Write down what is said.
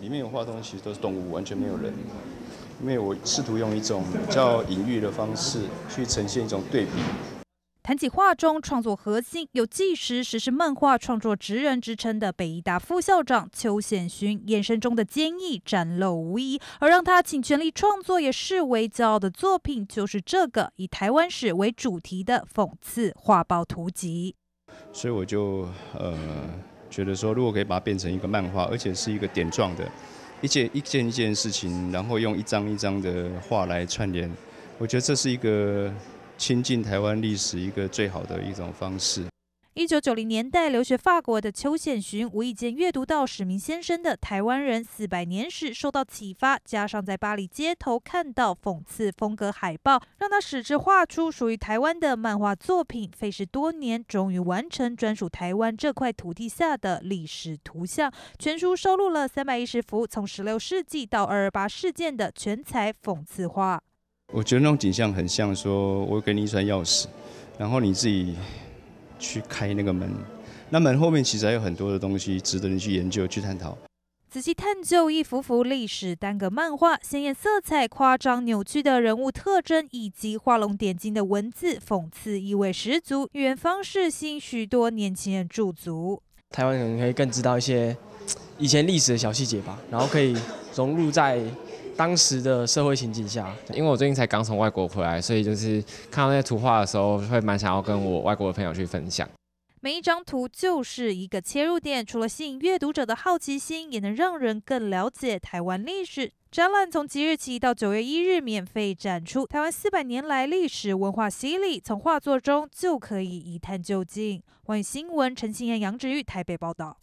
里面有画东西，都是动物，完全没有人。因为我试图用一种比较隐喻的方式去呈现一种对比。谈起画中创作核心、有纪实实施漫画创作职人之称的北医大副校长邱显勋，眼神中的坚毅展露无遗。而让他请全力创作也视为骄傲的作品，就是这个以台湾史为主题的讽刺画报图集。所以我就呃。觉得说，如果可以把它变成一个漫画，而且是一个点状的，一件一件一件事情，然后用一张一张的画来串联，我觉得这是一个亲近台湾历史一个最好的一种方式。一九九零年代留学法国的邱显寻无意间阅读到史明先生的《台湾人四百年史》，受到启发，加上在巴黎街头看到讽刺风格海报，让他使之画出属于台湾的漫画作品。费时多年，终于完成专属台湾这块土地下的历史图像。全书收录了三百一十幅从十六世纪到二二八事件的全彩讽刺画。我觉得那种景象很像，说我给你一串钥匙，然后你自己。去开那个门，那门后面其实还有很多的东西值得你去研究、去探讨。仔细探究一幅幅历史单个漫画，鲜艳色彩、夸张扭曲的人物特征，以及画龙点睛的文字，讽刺意味十足，远方式吸引许多年轻人驻足。台湾人可以更知道一些以前历史的小细节吧，然后可以融入在。当时的社会情境下，因为我最近才刚从外国回来，所以就是看到那些图画的时候，会蛮想要跟我外国的朋友去分享。每一张图就是一个切入点，除了吸引阅读者的好奇心，也能让人更了解台湾历史。展览从即日起到九月一日免费展出，台湾四百年来历史文化洗礼，从画作中就可以一探究竟。关于新闻，陈欣妍、杨志玉台北报道。